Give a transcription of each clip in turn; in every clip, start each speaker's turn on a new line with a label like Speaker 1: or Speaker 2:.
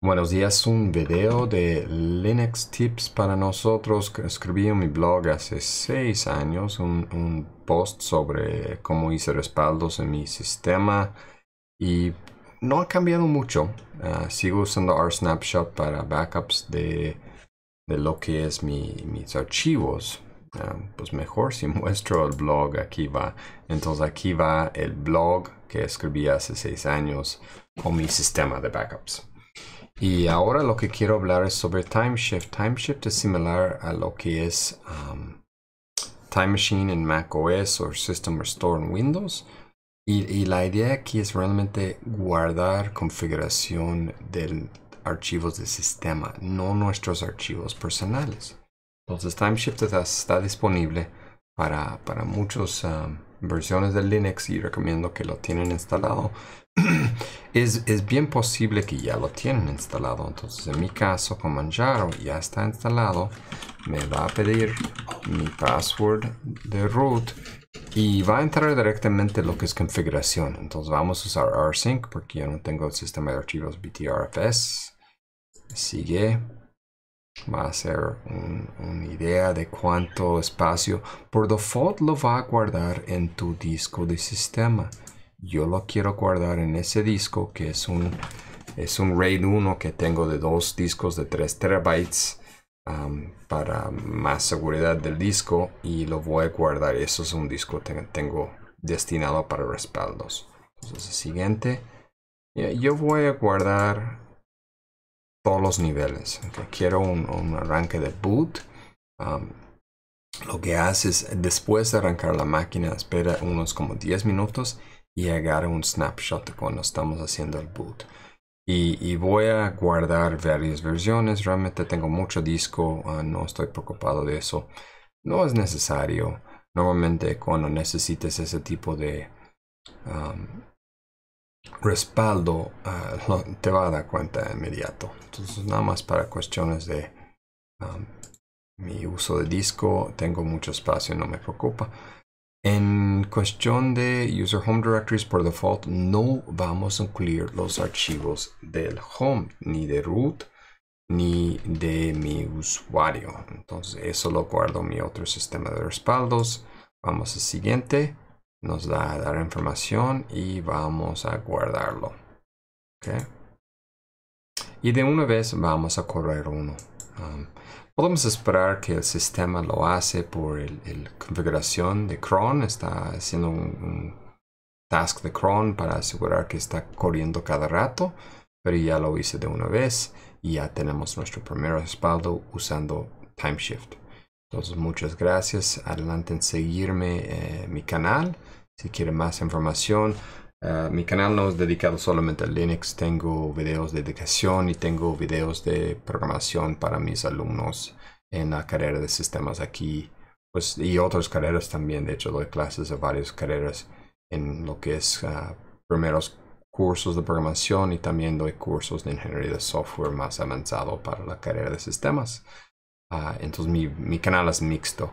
Speaker 1: Buenos días, un video de Linux Tips para nosotros. Escribí en mi blog hace 6 años un, post sobre cómo hice respaldos en mi sistema y no ha cambiado mucho. Ah, sigo usando RSnapshot para backups de, lo que es mis archivos. Ah, pues mejor si muestro el blog, aquí va. Entonces aquí va el blog que escribí hace seis años con mi sistema de backups. Y ahora lo que quiero hablar es sobre TimeShift. TimeShift es similar a lo que es um, Time Machine en Mac OS o System Restore en Windows. Y, la idea aquí es realmente guardar configuración de archivos de sistema, no nuestros archivos personales. Entonces TimeShift está, disponible para, para muchos um, versiones de Linux y recomiendo que lo tienen instalado. es, bien posible que ya lo tienen instalado. Entonces, en mi caso, con Manjaro ya está instalado. Me va a pedir mi password de root y va a entrar directamente lo que es configuración. Entonces, vamos a usar rsync porque yo no tengo el sistema de archivos BTRFS. Sigue va a ser una idea de cuánto espacio por default lo va a guardar en tu disco de sistema. Yo lo quiero guardar en ese disco que es un, es un RAID 1 que tengo de dos discos de 3 terabytes um, para más seguridad del disco y lo voy a guardar. Eso es un disco que tengo destinado para respaldos. Entonces, siguiente. Yo voy a guardar todos los niveles. Quiero un, un arranque de boot. Um, lo que hace es después de arrancar la máquina espera unos como 10 minutos y agarra un snapshot cuando estamos haciendo el boot. Y, voy a guardar varias versiones. Realmente tengo mucho disco, uh, no estoy preocupado de eso. No es necesario. Normalmente cuando necesites ese tipo de um, respaldo ah, te va a dar cuenta de inmediato. Entonces nada más para cuestiones de mi uso de disco, tengo mucho espacio, no me preocupa. En cuestión de User Home Directories, por default, no vamos a incluir los archivos del home, ni de root, ni de mi usuario. Entonces, eso lo guardo en mi otro sistema de respaldos. Vamos al siguiente nos da a dar información y vamos a guardarlo. Y de una vez vamos a correr uno. Um, podemos esperar que el sistema lo hace por la configuración de cron. Está haciendo un, task de cron para asegurar que está corriendo cada rato. Pero ya lo hice de una vez y ya tenemos nuestro primer respaldo usando timeshift. Entonces muchas gracias. Adelante en seguirme eh, mi canal. Si quieren más información, eh, mi canal no es dedicado solamente a Linux, tengo videos de educación y tengo videos de programación para mis alumnos en la carrera de sistemas aquí pues, y otras carreras también. De hecho, doy clases de varias carreras en lo que es ah, primeros cursos de programación y también doy cursos de ingeniería de software más avanzado para la carrera de sistemas. Ah, entonces mi, canal es mixto.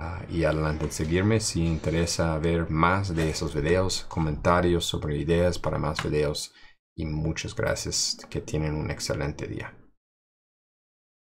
Speaker 1: Ah, y adelante en seguirme si interesa ver más de esos videos, comentarios sobre ideas para más videos. Y muchas gracias. Que tienen un excelente día.